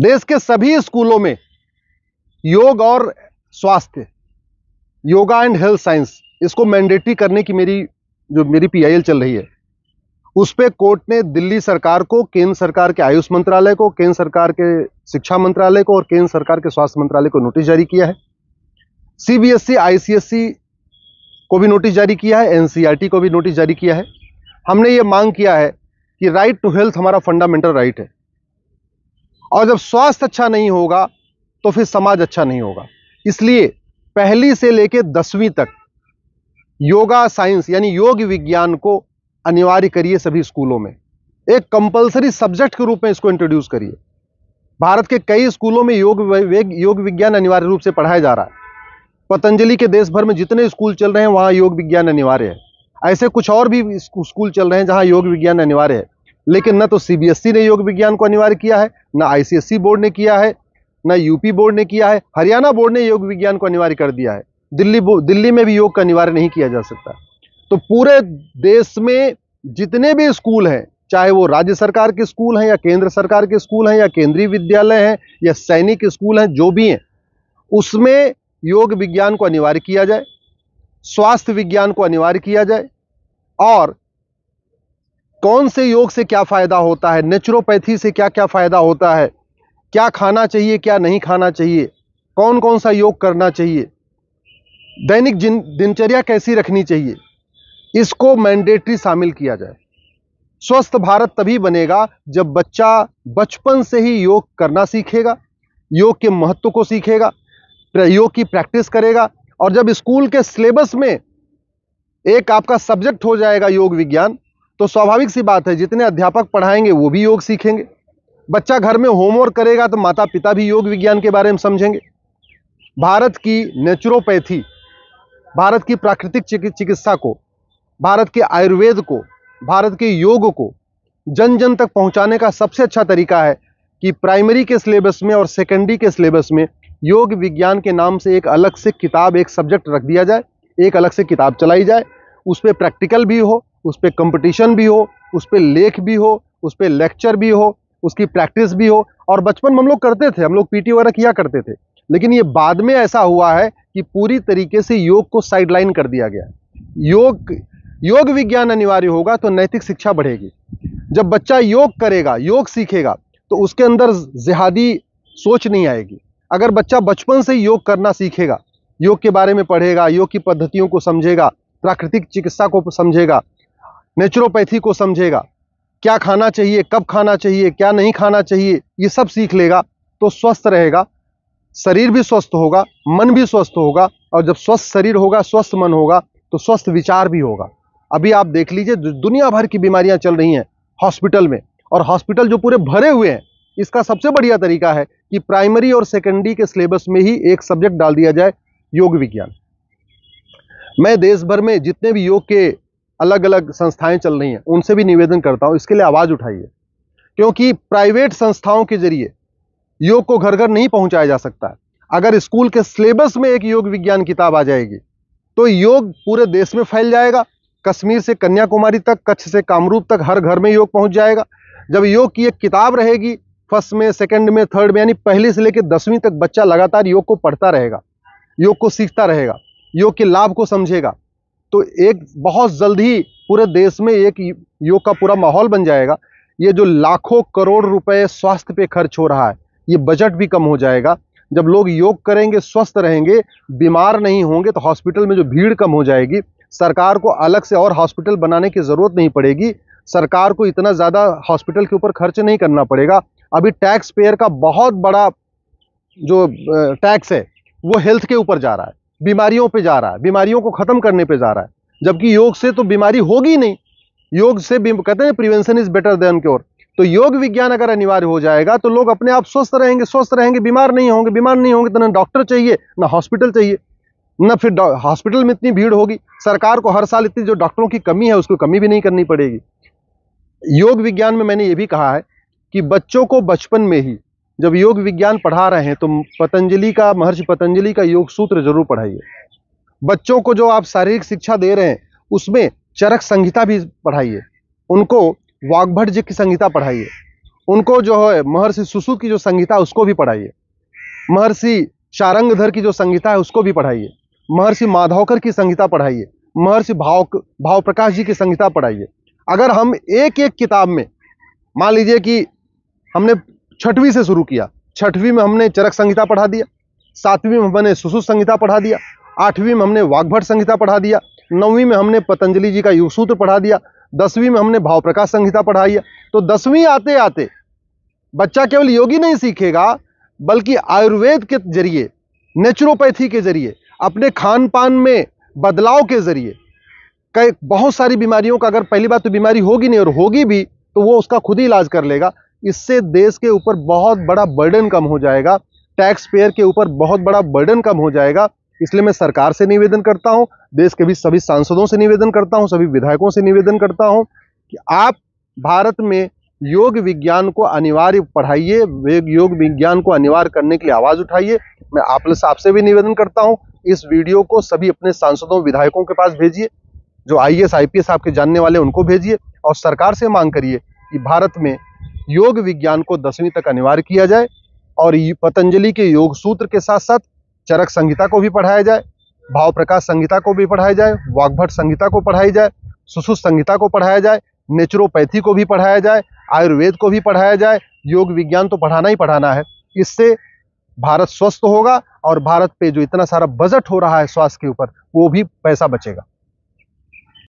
देश के सभी स्कूलों में योग और स्वास्थ्य योगा एंड हेल्थ साइंस इसको मैंडेटरी करने की मेरी जो मेरी पीआईएल चल रही है उस पर कोर्ट ने दिल्ली सरकार को केंद्र सरकार के आयुष मंत्रालय को केंद्र सरकार के शिक्षा मंत्रालय को और केंद्र सरकार के स्वास्थ्य मंत्रालय को नोटिस जारी किया है सीबीएसई आईसीएसई e, e को भी नोटिस जारी किया है एनसीईआरटी e को भी नोटिस जारी किया है हमने ये मांग किया है कि राइट टू हेल्थ हमारा फंडामेंटल राइट है और जब स्वास्थ्य अच्छा नहीं होगा तो फिर समाज अच्छा नहीं होगा इसलिए पहली से लेकर दसवीं तक योगा साइंस यानी योग विज्ञान को अनिवार्य करिए सभी स्कूलों में एक कंपलसरी सब्जेक्ट के रूप में इसको इंट्रोड्यूस करिए भारत के कई स्कूलों में योग योग विज्ञान अनिवार्य रूप से पढ़ाया जा रहा है पतंजलि के देश भर में जितने स्कूल चल रहे हैं वहाँ योग विज्ञान अनिवार्य है ऐसे कुछ और भी स्कूल चल रहे हैं जहाँ योग विज्ञान अनिवार्य है लेकिन न तो सीबीएसई ने योग विज्ञान को अनिवार्य किया है न आईसीएसई बोर्ड ने किया है न यूपी बोर्ड ने किया है हरियाणा बोर्ड ने योग विज्ञान को अनिवार्य कर दिया है दिल्ली दिल्ली में भी योग का अनिवार्य नहीं किया जा सकता तो पूरे देश में जितने भी स्कूल हैं चाहे वो राज्य सरकार के स्कूल हैं या केंद्र सरकार के स्कूल हैं या केंद्रीय विद्यालय हैं या सैनिक स्कूल हैं जो भी हैं उसमें योग विज्ञान को अनिवार्य किया जाए स्वास्थ्य विज्ञान को अनिवार्य किया जाए और कौन से योग से क्या फ़ायदा होता है नेचुरोपैथी से क्या क्या फ़ायदा होता है क्या खाना चाहिए क्या नहीं खाना चाहिए कौन कौन सा योग करना चाहिए दैनिक दिनचर्या कैसी रखनी चाहिए इसको मैंडेटरी शामिल किया जाए स्वस्थ भारत तभी बनेगा जब बच्चा बचपन से ही योग करना सीखेगा योग के महत्व को सीखेगा योग की प्रैक्टिस करेगा और जब स्कूल के सिलेबस में एक आपका सब्जेक्ट हो जाएगा योग विज्ञान तो स्वाभाविक सी बात है जितने अध्यापक पढ़ाएंगे वो भी योग सीखेंगे बच्चा घर में होमवर्क करेगा तो माता पिता भी योग विज्ञान के बारे में समझेंगे भारत की नेचुरोपैथी भारत की प्राकृतिक चिकित्सा को भारत के आयुर्वेद को भारत के योग को जन जन तक पहुंचाने का सबसे अच्छा तरीका है कि प्राइमरी के सिलेबस में और सेकेंडरी के सिलेबस में योग विज्ञान के नाम से एक अलग से किताब एक सब्जेक्ट रख दिया जाए एक अलग से किताब चलाई जाए उस पर प्रैक्टिकल भी हो उस पर कंपटिशन भी हो उस पर लेख भी हो उस पर लेक्चर भी हो उसकी प्रैक्टिस भी हो और बचपन में हम लोग करते थे हम लोग पीटी वगैरह किया करते थे लेकिन ये बाद में ऐसा हुआ है कि पूरी तरीके से योग को साइडलाइन कर दिया गया योग योग विज्ञान अनिवार्य होगा तो नैतिक शिक्षा बढ़ेगी जब बच्चा योग करेगा योग सीखेगा तो उसके अंदर जिहादी सोच नहीं आएगी अगर बच्चा बचपन से योग करना सीखेगा योग के बारे में पढ़ेगा योग की पद्धतियों को समझेगा प्राकृतिक चिकित्सा को समझेगा नेचुरोपैथी को समझेगा क्या खाना चाहिए कब खाना चाहिए क्या नहीं खाना चाहिए ये सब सीख लेगा तो स्वस्थ रहेगा शरीर भी स्वस्थ होगा मन भी स्वस्थ होगा और जब स्वस्थ शरीर होगा स्वस्थ मन होगा तो स्वस्थ विचार भी होगा अभी आप देख लीजिए दुनिया भर की बीमारियां चल रही हैं हॉस्पिटल में और हॉस्पिटल जो पूरे भरे हुए हैं इसका सबसे बढ़िया तरीका है कि प्राइमरी और सेकेंडरी के सिलेबस में ही एक सब्जेक्ट डाल दिया जाए योग विज्ञान मैं देश भर में जितने भी योग के अलग अलग संस्थाएं चल रही हैं उनसे भी निवेदन करता हूँ इसके लिए आवाज़ उठाइए क्योंकि प्राइवेट संस्थाओं के जरिए योग को घर घर नहीं पहुँचाया जा सकता अगर स्कूल के सिलेबस में एक योग विज्ञान किताब आ जाएगी तो योग पूरे देश में फैल जाएगा कश्मीर से कन्याकुमारी तक कच्छ से कामरूप तक हर घर में योग पहुंच जाएगा जब योग की एक किताब रहेगी फर्स्ट में सेकंड में थर्ड में यानी पहले से लेकर दसवीं तक बच्चा लगातार योग को पढ़ता रहेगा योग को सीखता रहेगा योग के लाभ को समझेगा तो एक बहुत जल्द ही पूरे देश में एक योग का पूरा माहौल बन जाएगा ये जो लाखों करोड़ रुपए स्वास्थ्य पे खर्च हो रहा है ये बजट भी कम हो जाएगा जब लोग योग करेंगे स्वस्थ रहेंगे बीमार नहीं होंगे तो हॉस्पिटल में जो भीड़ कम हो जाएगी सरकार को अलग से और हॉस्पिटल बनाने की ज़रूरत नहीं पड़ेगी सरकार को इतना ज़्यादा हॉस्पिटल के ऊपर खर्च नहीं करना पड़ेगा अभी टैक्स पेयर का बहुत बड़ा जो टैक्स है वो हेल्थ के ऊपर जा रहा है बीमारियों पे जा रहा है बीमारियों को ख़त्म करने पे जा रहा है जबकि योग से तो बीमारी होगी नहीं योग से कहते हैं prevention is better than cure तो योग विज्ञान अगर अनिवार्य हो जाएगा तो लोग अपने आप स्वस्थ रहेंगे स्वस्थ रहेंगे बीमार नहीं होंगे बीमार नहीं होंगे तो ना डॉक्टर चाहिए ना हॉस्पिटल चाहिए ना फिर हॉस्पिटल में इतनी भीड़ होगी सरकार को हर साल इतनी जो डॉक्टरों की कमी है उसको कमी भी नहीं करनी पड़ेगी योग विज्ञान में मैंने ये भी कहा है कि बच्चों को बचपन में ही जब योग विज्ञान पढ़ा रहे हैं तो पतंजलि का महर्षि पतंजलि का योग सूत्र जरूर पढ़ाइए बच्चों को जो आप शारीरिक शिक्षा दे रहे हैं उसमें चरक संहिता भी पढ़ाइए उनको वाग्भट जी की संहिता पढ़ाइए उनको जो है महर्षि सुसु की जो संहिता उसको भी पढ़ाइए महर्षि शारंगधर की जो संहिता है उसको भी पढ़ाइए महर्षि माधवकर की संहिता पढ़ाइए महर्षि भाव भाव प्रकाश जी की संहिता पढ़ाइए अगर हम एक एक किताब में मान लीजिए कि हमने छठवीं से शुरू किया छठवीं में हमने चरक संहिता पढ़ा दिया सातवीं में हमने सुसु संहिता पढ़ा दिया आठवीं में हमने वाग्भट संहिता पढ़ा दिया नौवीं में हमने पतंजलि जी का युग सूत्र पढ़ा दिया दसवीं में हमने भाव प्रकाश संहिता पढ़ाई है तो दसवीं आते आते बच्चा केवल योगी नहीं सीखेगा बल्कि आयुर्वेद के जरिए नेचुरोपैथी के जरिए अपने खान पान में बदलाव के जरिए कई बहुत सारी बीमारियों का अगर पहली बात तो बीमारी होगी नहीं और होगी भी तो वो उसका खुद ही इलाज कर लेगा इससे देश के ऊपर बहुत बड़ा बर्डन कम हो जाएगा टैक्स पेयर के ऊपर बहुत बड़ा बर्डन कम हो जाएगा इसलिए मैं सरकार से निवेदन करता हूं देश के भी सभी सांसदों से निवेदन करता हूं सभी विधायकों से निवेदन करता हूं कि आप भारत में योग विज्ञान को अनिवार्य पढ़ाइए योग विज्ञान को अनिवार्य करने के लिए आवाज़ उठाइए मैं आप आपसे भी निवेदन करता हूँ इस वीडियो को सभी अपने सांसदों विधायकों के पास भेजिए जो आई एस आपके जानने वाले उनको भेजिए और सरकार से मांग करिए कि भारत में योग विज्ञान को दसवीं तक अनिवार्य किया जाए और पतंजलि के योग सूत्र के साथ साथ चरक संहिता को भी पढ़ाया जाए भाव प्रकाश संहिता को भी पढ़ाया जाए वाग्भट संहिता को पढ़ाई जाए सुसुस संहिता को पढ़ाया जाए नेचुरोपैथी को भी पढ़ाया जाए आयुर्वेद को भी पढ़ाया जाए योग विज्ञान तो पढ़ाना ही पढ़ाना है इससे भारत स्वस्थ होगा और भारत पे जो इतना सारा बजट हो रहा है स्वास्थ्य के ऊपर वो भी पैसा बचेगा